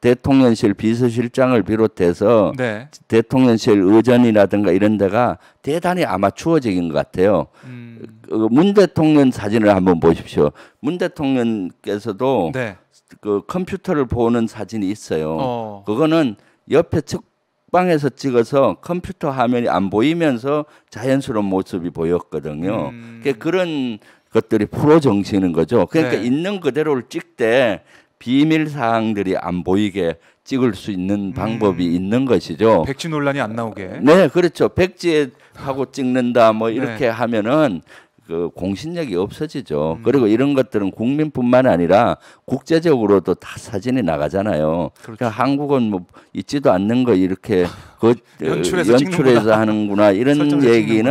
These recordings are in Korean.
대통령실 비서실장을 비롯해서 네. 대통령실 의전이라든가 이런 데가 대단히 아마추어적인 것 같아요. 음. 그 문 대통령 사진을 한번 보십시오. 문 대통령께서도 네. 그 컴퓨터를 보는 사진이 있어요. 어. 그거는 옆에 측방에서 찍어서 컴퓨터 화면이 안 보이면서 자연스러운 모습이 보였거든요. 음. 그러니까 그런 것들이 프로 정신인 거죠. 그러니까 네. 있는 그대로를 찍되 비밀 사항들이 안 보이게 찍을 수 있는 음. 방법이 있는 것이죠. 백지 논란이 안 나오게. 네, 그렇죠. 백지하고 찍는다 뭐 네. 이렇게 네. 하면은 그 공신력이 없어지죠. 음. 그리고 이런 것들은 국민뿐만 아니라 국제적으로도 다 사진이 나가잖아요. 그러니까 그렇죠. 그러니까 한국은 뭐 있지도 않는 거 이렇게 그 연출해서, 연출해서 하는구나 이런 얘기는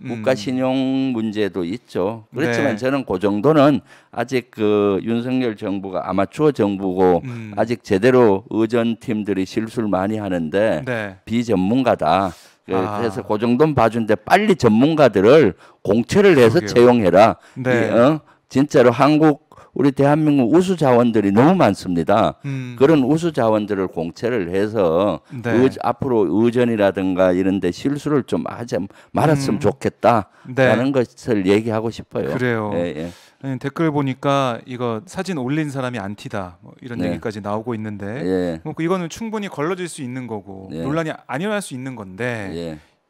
음. 국가 신용 문제도 있죠. 그렇지만 네. 저는 그 정도는 아직 그 윤석열 정부가 아마추어 정부고 음. 아직 제대로 의전 팀들이 실수를 많이 하는데 네. 비전문가다. 예, 아. 그래서 아. 그 정도는 봐준데 빨리 전문가들을 공채를 해서 그러게요. 채용해라. 네. 이, 어? 진짜로 한국 우리 대한민국 우수 자원들이 너무 많습니다. 음. 그런 우수 자원들을 공채를 해서 네. 의, 앞으로 의전이라든가 이런데 실수를 좀 하지 말았으면 음. 좋겠다라는 네. 것을 얘기하고 싶어요. 그래요. 예, 예. 예, 댓글 보니까 이거 사진 올린 사람이 안티다 뭐 이런 네. 얘기까지 나오고 있는데 예. 뭐 그 이거는 충분히 걸러질 수 있는 거고 예. 논란이 아니어날수 있는 건데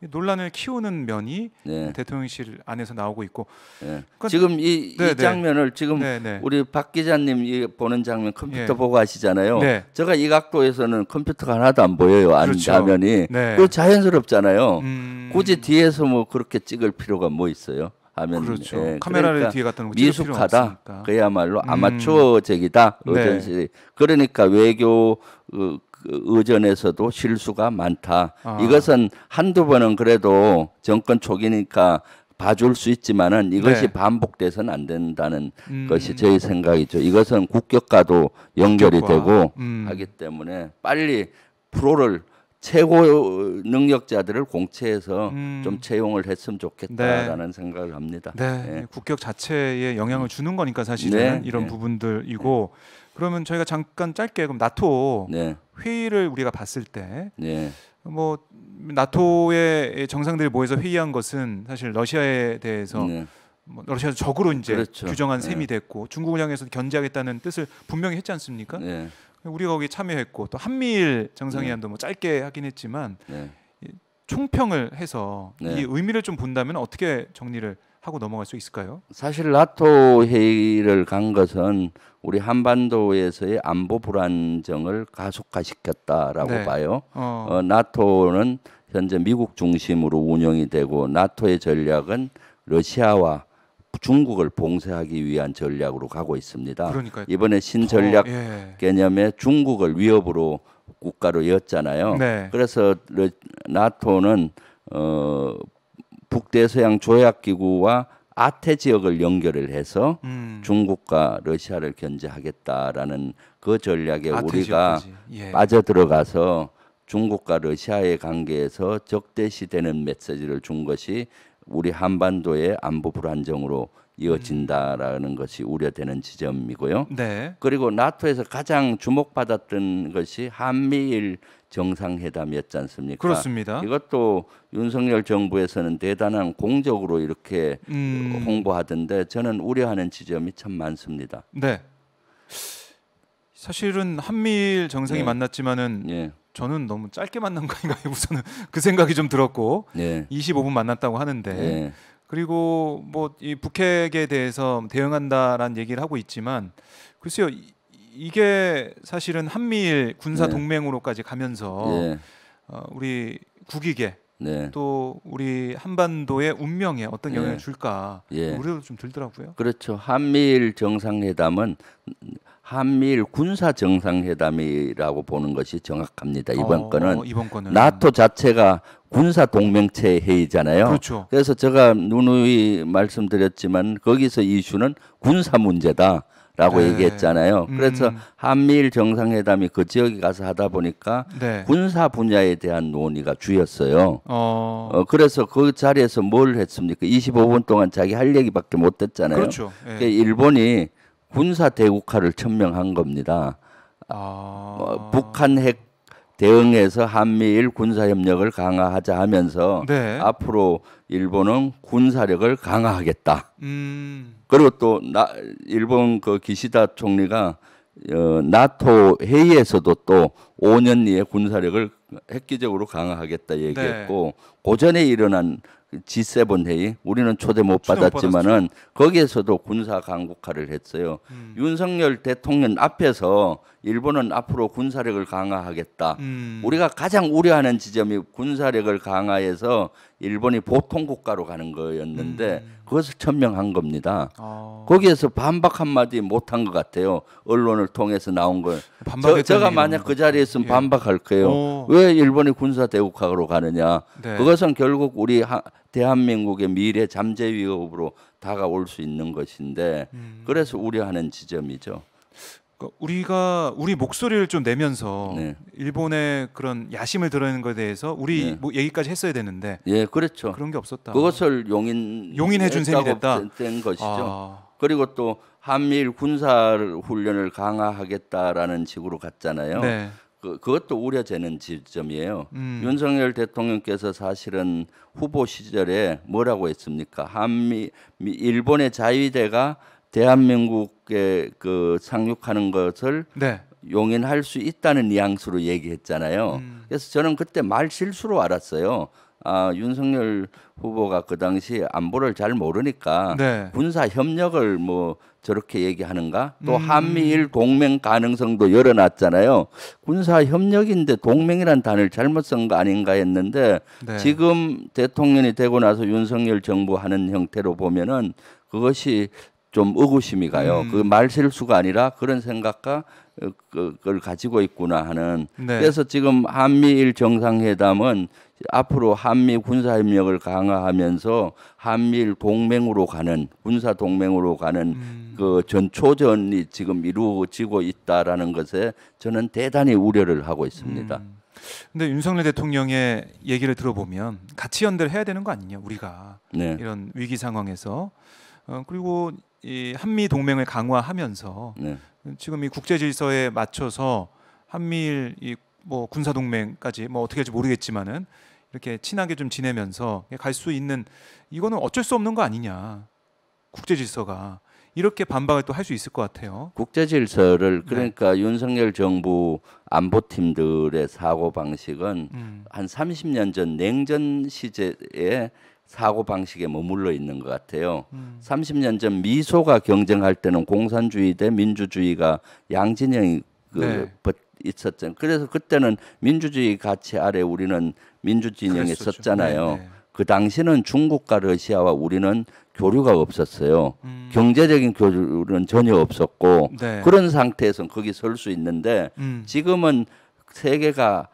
예. 논란을 키우는 면이 네. 대통령실 안에서 나오고 있고 예. 그러 그러니까 지금 이, 네, 이 네. 장면을 지금 네네. 우리 박 기자님 이 보는 장면 컴퓨터 예. 보고 하시잖아요. 네. 제가 이 각도에서는 컴퓨터가 하나도 안 보여요. 안 그렇죠. 화면이 네. 또 자연스럽잖아요. 음... 굳이 뒤에서 뭐 그렇게 찍을 필요가 뭐 있어요? 하면 그렇죠. 예, 카메라를 그러니까 같은 거 미숙하다. 그야말로 음. 아마추어적이다. 네. 의전시 네. 그러니까 외교 그, 그 의전에서도 실수가 많다. 아. 이것은 한두 번은 그래도 정권 초기니까 봐줄 수 있지만은 이것이 네. 반복돼서는 안 된다는 음. 것이 저희 생각이죠. 이것은 국격과도 연결이 국격과. 되고 음. 하기 때문에 빨리 프로를 최고 능력자들을 공채에서 음. 좀 채용을 했으면 좋겠다라는 네. 생각을 합니다. 네. 네. 국격 자체에 영향을 주는 거니까 사실은 네, 이런 네. 부분들이고 네. 그러면 저희가 잠깐 짧게 그럼 나토 회의를 우리가 봤을 때 뭐 나토의 정상들이 모여서 회의한 것은 사실 러시아에 대해서 뭐 러시아 적으로 이제 그렇죠. 규정한 셈이 됐고 중국을 향해서 견제하겠다는 뜻을 분명히 했지 않습니까? 우리가 거기 참여했고 또 한미일 정상회담도 네. 뭐 짧게 하긴 했지만 네. 총평을 해서 네. 이 의미를 좀 본다면 어떻게 정리를 하고 넘어갈 수 있을까요? 사실 나토 회의를 간 것은 우리 한반도에서의 안보 불안정을 가속화시켰다라고 네. 봐요. 어. 어, 나토는 현재 미국 중심으로 운영이 되고 나토의 전략은 러시아와 중국을 봉쇄하기 위한 전략으로 가고 있습니다. 그러니까 이번에 신전략 더, 예. 개념에 중국을 위협으로 국가로 였잖아요. 네. 그래서 나토는 어, 북대서양 조약기구와 아태 지역을 연결을 해서 음. 중국과 러시아를 견제하겠다라는 그 전략에 우리가 예. 빠져들어가서 중국과 러시아의 관계에서 적대시되는 메시지를 준 것이 우리 한반도의 안보 불안정으로 이어진다라는 음. 것이 우려되는 지점이고요. 네. 그리고 나토에서 가장 주목받았던 것이 한미일 정상회담이었지 않습니까? 그렇습니다. 이것도 윤석열 정부에서는 대단한 공적으로 이렇게 음. 홍보하던데 저는 우려하는 지점이 참 많습니다. 네. 사실은 한미일 정상이 네. 만났지만은 네. 저는 너무 짧게 만난 거 아닌가 우선은 그 생각이 좀 들었고 네. 25분 만났다고 하는데 네. 그리고 뭐 이 북핵에 대해서 대응한다라는 얘기를 하고 있지만 글쎄요 이, 게 사실은 한미일 군사 네. 동맹으로까지 가면서 네. 어, 우리 국익에 네. 또 우리 한반도의 운명에 어떤 영향을 예. 줄까 예. 우려도 좀 들더라고요. 그렇죠. 한미일 정상회담은 한미일 군사 정상회담이라고 보는 것이 정확합니다. 이번 어, 건은, 어, 이번 건은 나토 자체가 군사 동맹체 회의잖아요. 그렇죠. 그래서 제가 누누이 말씀드렸지만 거기서 이슈는 군사 문제다. 라고 네. 얘기했잖아요. 그래서 음. 한미일 정상회담이 그 지역에 가서 하다 보니까 네. 군사 분야에 대한 논의가 주였어요. 어. 어. 그래서 그 자리에서 뭘 했습니까? 25분 동안 자기 할 얘기밖에 못 했잖아요. 그렇죠. 네. 일본이 군사 대국화를 천명한 겁니다. 아... 어, 북한 핵 대응해서 한미일 군사협력을 강화하자 하면서 네. 앞으로 일본은 군사력을 강화하겠다. 음. 그리고 또 나, 일본 그 기시다 총리가 어, 나토 회의에서도 또 5년 내에 군사력을 획기적으로 강화하겠다 네. 얘기했고 고전에 일어난 G7 그 회의 우리는 초대 못 초대 받았지만은 못 거기에서도 군사 강국화를 했어요. 음. 윤석열 대통령 앞에서 일본은 앞으로 군사력을 강화하겠다. 음. 우리가 가장 우려하는 지점이 군사력을 강화해서 일본이 보통 국가로 가는 거였는데 음. 그것을 천명한 겁니다. 아. 거기에서 반박 한마디 못한 것 같아요. 언론을 통해서 나온 걸. 저, 제가 만약 그 자리에 있으면 예. 반박할 거예요. 오. 왜 일본이 군사 대국화로 가느냐. 네. 그것은 결국 우리 하, 대한민국의 미래 잠재 위협으로 다가올 수 있는 것인데 음. 그래서 우려하는 지점이죠. 그러니까 우리가 우리 목소리를 좀 내면서 네. 일본의 그런 야심을 드러내는 것에 대해서 우리 네. 뭐 얘기까지 했어야 되는데 예 그렇죠 그런 게 없었다 그것을 용인 용인해준 셈이 됐다 된 것이죠 아. 그리고 또 한미일 군사 훈련을 강화하겠다라는 식으로 갔잖아요. 네. 그, 그것도 우려되는 지점이에요. 음. 윤석열 대통령께서 사실은 후보 시절에 뭐라고 했습니까? 한미 미, 일본의 자위대가 대한민국에 그 상륙하는 것을 네. 용인할 수 있다는 뉘앙스로 얘기했잖아요. 음. 그래서 저는 그때 말 실수로 알았어요. 아, 윤석열 후보가 그 당시 안보를 잘 모르니까 네. 군사 협력을 뭐 저렇게 얘기하는가? 또 음. 한미일 동맹 가능성도 열어놨잖아요. 군사 협력인데 동맹이란 단어를 잘못 쓴 거 아닌가 했는데 네. 지금 대통령이 되고 나서 윤석열 정부 하는 형태로 보면은 그것이 좀 의구심이 가요. 음. 그 말실수가 아니라 그런 생각과 어, 그, 그걸 가지고 있구나 하는. 네. 그래서 지금 한미일 정상회담은 앞으로 한미 군사협력을 강화하면서 한미일 동맹으로 가는 군사 동맹으로 가는 음. 그 전초전이 지금 이루어지고 있다라는 것에 저는 대단히 우려를 하고 있습니다. 음. 근데 윤석열 대통령의 얘기를 들어보면 같이 연대를 해야 되는 거 아니냐 우리가 네. 이런 위기 상황에서 어, 그리고 이 한미 동맹을 강화하면서 네. 지금 이 국제 질서에 맞춰서 한미일 이뭐 군사 동맹까지 뭐 어떻게 할지 모르겠지만은 이렇게 친하게 좀 지내면서 갈 수 있는 이거는 어쩔 수 없는 거 아니냐 국제 질서가 이렇게 반박을 또 할 수 있을 것 같아요. 국제 질서를 네. 그러니까 네. 윤석열 정부 안보팀들의 사고 방식은 음. 한 30년 전 냉전 시제의 사고 방식에 머물러 있는 것 같아요. 음. 30년 전 미소가 경쟁할 때는 공산주의 대 민주주의가 양진영이 그 네. 있었잖아요. 그래서 그때는 민주주의 가치 아래 우리는 민주진영에 었잖아요 네, 네. 그 당시는 중국과 러시아와 우리는 교류가 없었어요. 음. 경제적인 교류는 전혀 없었고 네. 그런 상태에서는 거기 설 수 있는데 음. 지금은 세계가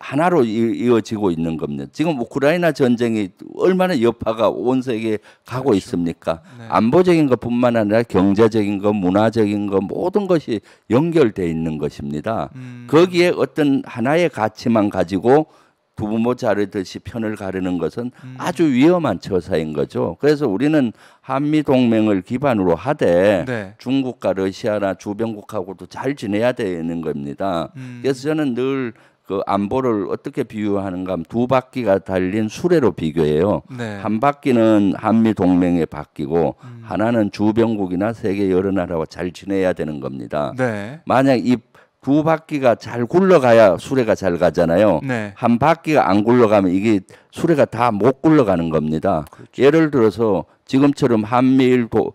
하나로 이어지고 있는 겁니다. 지금 우크라이나 전쟁이 얼마나 여파가 온 세계에 가고 그렇죠. 있습니까? 네. 안보적인 것뿐만 아니라 경제적인 것, 문화적인 것 모든 것이 연결돼 있는 것입니다. 음. 거기에 어떤 하나의 가치만 가지고 두부모 자르듯이 편을 가르는 것은 음. 아주 위험한 처사인 거죠. 그래서 우리는 한미 동맹을 기반으로 하되 네. 중국과 러시아나 주변국하고도 잘 지내야 되는 겁니다. 음. 그래서 저는 늘 그 안보를 어떻게 비유하는가 하면 두 바퀴가 달린 수레로 비교해요. 네. 한 바퀴는 한미 동맹에 바뀌고 음. 하나는 주변국이나 세계 여러 나라와 잘 지내야 되는 겁니다. 네. 만약 이두 바퀴가 잘 굴러가야 수레가 잘 가잖아요. 네. 한 바퀴가 안 굴러가면 이게 수레가 다 못 굴러가는 겁니다. 그렇죠. 예를 들어서 지금처럼 한미일 도,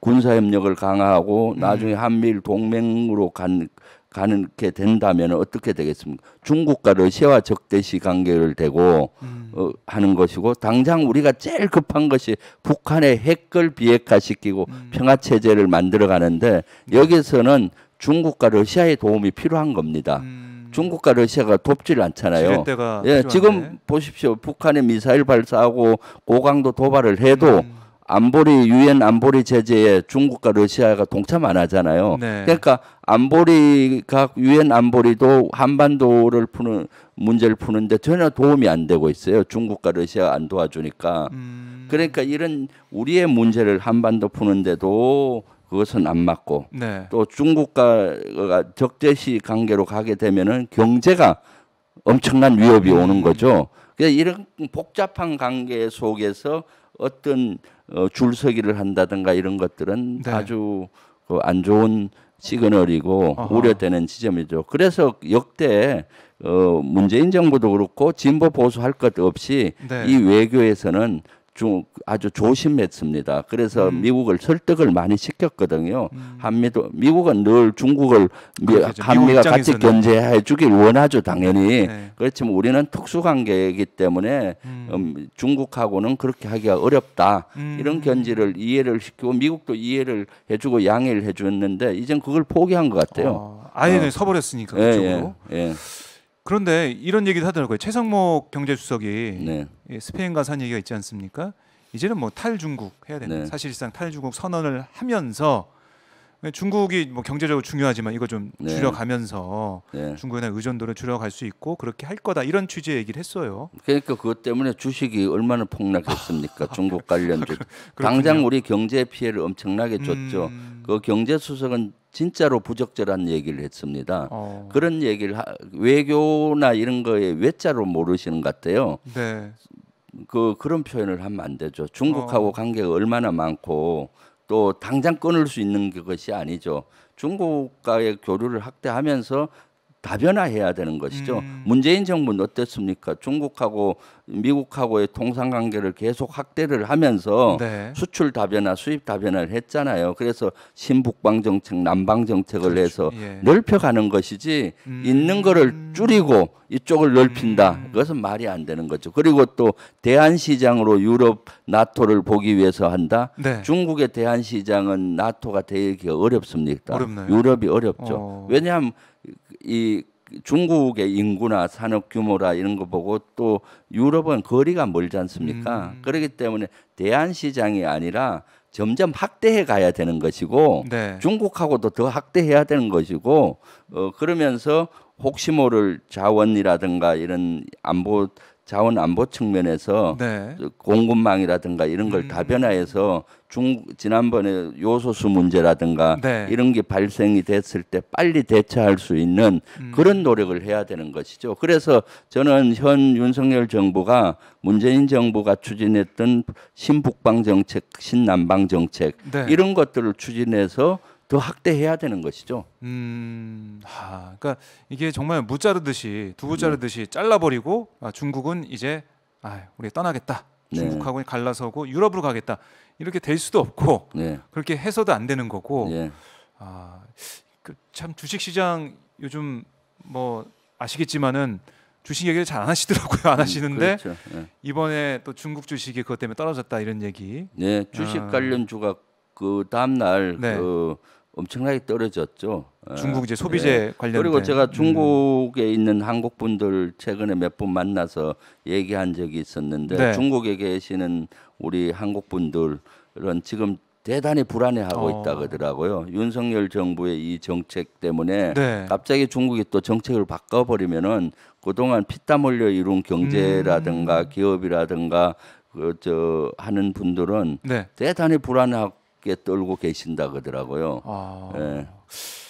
군사협력을 강화하고 음. 나중에 한미일 동맹으로 간, 가는 게 된다면 어떻게 되겠습니까? 중국과 러시아와 적대시 관계를 대고 음. 어, 하는 것이고 당장 우리가 제일 급한 것이 북한의 핵을 비핵화시키고 음. 평화 체제를 만들어 가는데 음. 여기서는 중국과 러시아의 도움이 필요한 겁니다. 음... 중국과 러시아가 돕질 않잖아요. 예, 지금 보십시오. 북한이 미사일 발사하고 고강도 도발을 해도 음... 안보리 유엔 안보리 제재에 중국과 러시아가 동참 안 하잖아요. 네. 그러니까 안보리가 유엔 안보리도 한반도를 푸는 문제를 푸는데 전혀 도움이 안 되고 있어요. 중국과 러시아 안 도와주니까. 음... 그러니까 이런 우리의 문제를 한반도 푸는데도 그것은 안 맞고 네. 또 중국과 적대시 관계로 가게 되면은 경제가 엄청난 위협이 음. 오는 거죠. 그래서 이런 복잡한 관계 속에서 어떤 어, 줄서기를 한다든가 이런 것들은 네. 아주 그안 좋은 시그널이고 어허. 우려되는 지점이죠. 그래서 역대 어, 문재인 정부도 그렇고 진보 보수 할것 없이 네. 이 외교에서는 중 아주 조심했습니다. 그래서 음. 미국을 설득을 많이 시켰거든요. 음. 한미도 미국은 늘 중국을 미, 한미가 같이 견제해 주길 원하죠, 당연히. 네. 그렇지만 우리는 특수 관계이기 때문에 음. 음. 중국하고는 그렇게 하기가 어렵다. 음. 이런 견지를 이해를 시키고 미국도 이해를 해주고 양해를 해줬는데 이젠 그걸 포기한 것 같아요. 어, 아예 어. 서버렸으니까 예, 그쪽으로. 예, 예. 그런데 이런 얘기도 하더라고요. 최성모 경제수석이 네. 예, 스페인 가서 얘기가 있지 않습니까? 이제는 뭐 탈중국 해야 되는 네. 사실상 탈중국 선언을 하면서 중국이 뭐 경제적으로 중요하지만 이거 좀 네. 줄여가면서 네. 중국에 대한 의존도를 줄여갈 수 있고 그렇게 할 거다 이런 취지의 얘기를 했어요. 그러니까 그것 때문에 주식이 얼마나 폭락했습니까? 중국 관련 주 당장 우리 경제 피해를 엄청나게 줬죠. 음... 그 경제 수석은 진짜로 부적절한 얘기를 했습니다. 어. 그런 얘기를 하, 외교나 이런 거에 외자로 모르시는 것 같아요. 네. 그 그런 표현을 하면 안 되죠. 중국하고 어. 관계가 얼마나 많고 또 당장 끊을 수 있는 것이 아니죠. 중국과의 교류를 확대하면서 다변화해야 되는 것이죠. 음. 문재인 정부는 어땠습니까? 중국하고 미국하고의 통상 관계를 계속 확대를 하면서 네. 수출 다변화, 수입 다변화를 했잖아요. 그래서 신북방 정책, 남방 정책을 그렇죠. 해서 예. 넓혀가는 것이지 음. 있는 거를 음. 줄이고 이쪽을 넓힌다. 음. 그것은 말이 안 되는 거죠. 그리고 또 대한 시장으로 유럽 나토를 보기 위해서 한다. 네. 중국의 대한 시장은 나토가 되기 가 어렵습니까? 어렵나요? 유럽이 어렵죠. 어. 왜냐하면 이 중국의 인구나 산업 규모라 이런 거 보고 또 유럽은 거리가 멀지 않습니까? 음. 그렇기 때문에 대한 시장이 아니라 점점 확대해 가야 되는 것이고 네. 중국하고도 더 확대해야 되는 것이고 어 그러면서 혹시 모를 자원이라든가 이런 안보 자원 안보 측면에서 네. 공급망이라든가 이런 걸 음. 다변화해서 중 지난번에 요소수 문제라든가 네. 이런 게 발생이 됐을 때 빨리 대처할 수 있는 음. 그런 노력을 해야 되는 것이죠. 그래서 저는 현 윤석열 정부가 문재인 정부가 추진했던 신북방 정책, 신남방 정책 네. 이런 것들을 추진해서 더 확대해야 되는 것이죠. 음, 하, 그러니까 이게 정말 무자르듯이 두부 자르듯이 잘라버리고 아, 중국은 이제 아, 우리 떠나겠다. 네. 중국하고 갈라서고 유럽으로 가겠다 이렇게 될 수도 없고 네. 그렇게 해서도 안 되는 거고 예. 아, 그참 주식 시장 요즘 뭐 아시겠지만은 주식 얘기를 잘 안 하시더라고요. 안 음, 하시는데 음, 그렇죠. 네. 이번에 또 중국 주식이 그것 때문에 떨어졌다 이런 얘기. 네, 주식 아. 관련 주가 그 다음 날그 네. 그 엄청나게 떨어졌죠. 예. 중국 이제 소비재 예. 관련 그리고 제가 음. 중국에 음. 있는 한국 분들 최근에 몇 분 만나서 얘기한 적이 있었는데 네. 중국에 계시는 우리 한국 분들은 지금 대단히 불안해하고 어. 있다 그러더라고요. 윤석열 정부의 이 정책 때문에 네. 갑자기 중국이 또 정책을 바꿔버리면은 그동안 피땀 흘려 이룬 경제라든가 음. 기업이라든가 그저 하는 분들은 네. 대단히 불안하고 떨고 계신다 그러더라고요. 아. 예.